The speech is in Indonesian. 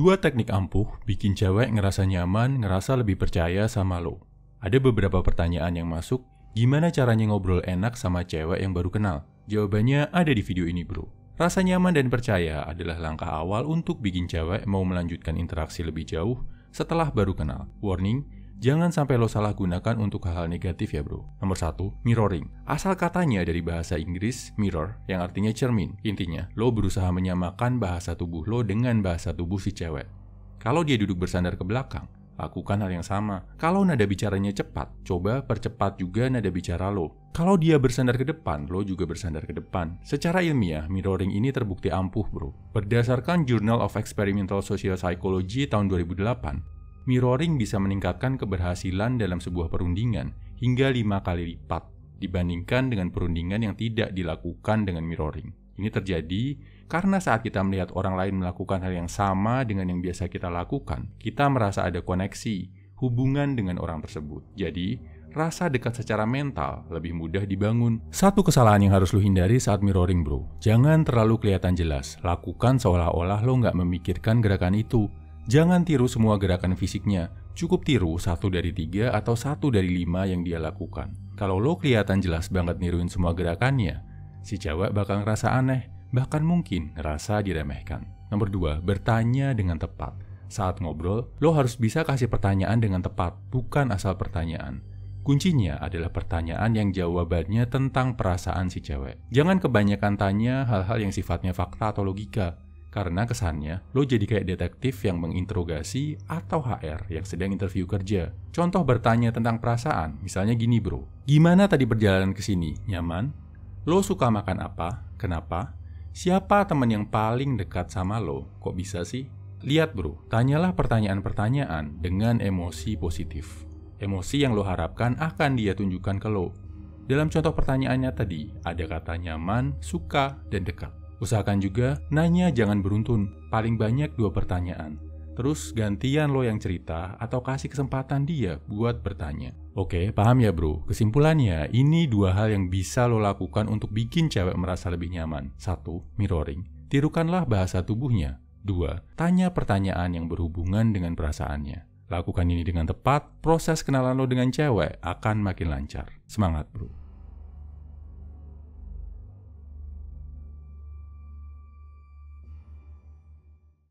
Dua teknik ampuh bikin cewek ngerasa nyaman, ngerasa lebih percaya sama lo. Ada beberapa pertanyaan yang masuk, gimana caranya ngobrol enak sama cewek yang baru kenal? Jawabannya ada di video ini bro. Rasa nyaman dan percaya adalah langkah awal untuk bikin cewek mau melanjutkan interaksi lebih jauh setelah baru kenal. Warning, Jangan sampai lo salah gunakan untuk hal-hal negatif ya bro. Nomor satu, mirroring. Asal katanya dari bahasa Inggris, mirror, yang artinya cermin. Intinya, lo berusaha menyamakan bahasa tubuh lo dengan bahasa tubuh si cewek. Kalau dia duduk bersandar ke belakang, lakukan hal yang sama. Kalau nada bicaranya cepat, coba percepat juga nada bicara lo. Kalau dia bersandar ke depan, lo juga bersandar ke depan. Secara ilmiah, mirroring ini terbukti ampuh, bro. Berdasarkan Journal of Experimental Social Psychology tahun 2008, mirroring bisa meningkatkan keberhasilan dalam sebuah perundingan hingga lima kali lipat dibandingkan dengan perundingan yang tidak dilakukan dengan mirroring. Ini terjadi karena saat kita melihat orang lain melakukan hal yang sama dengan yang biasa kita lakukan, kita merasa ada koneksi, hubungan dengan orang tersebut. Jadi, rasa dekat secara mental lebih mudah dibangun. Satu kesalahan yang harus lo hindari saat mirroring bro, jangan terlalu kelihatan jelas. Lakukan seolah-olah lo nggak memikirkan gerakan itu. Jangan tiru semua gerakan fisiknya, cukup tiru satu dari tiga atau satu dari lima yang dia lakukan. Kalau lo kelihatan jelas banget niruin semua gerakannya, si cewek bakal ngerasa aneh, bahkan mungkin ngerasa diremehkan. Nomor dua, bertanya dengan tepat. Saat ngobrol, lo harus bisa kasih pertanyaan dengan tepat, bukan asal pertanyaan. Kuncinya adalah pertanyaan yang jawabannya tentang perasaan si cewek. Jangan kebanyakan tanya hal-hal yang sifatnya fakta atau logika. Karena kesannya, lo jadi kayak detektif yang menginterogasi atau HR yang sedang interview kerja. Contoh bertanya tentang perasaan, misalnya gini bro. Gimana tadi perjalanan ke sini? Nyaman? Lo suka makan apa? Kenapa? Siapa teman yang paling dekat sama lo? Kok bisa sih? Lihat bro, tanyalah pertanyaan-pertanyaan dengan emosi positif. Emosi yang lo harapkan akan dia tunjukkan ke lo. Dalam contoh pertanyaannya tadi, ada kata nyaman, suka, dan dekat. Usahakan juga nanya jangan beruntun, paling banyak dua pertanyaan. Terus gantian lo yang cerita atau kasih kesempatan dia buat bertanya. Oke, paham ya bro? Kesimpulannya, ini dua hal yang bisa lo lakukan untuk bikin cewek merasa lebih nyaman. Satu, mirroring. Tirukanlah bahasa tubuhnya. Dua, tanya pertanyaan yang berhubungan dengan perasaannya. Lakukan ini dengan tepat, proses kenalan lo dengan cewek akan makin lancar. Semangat bro!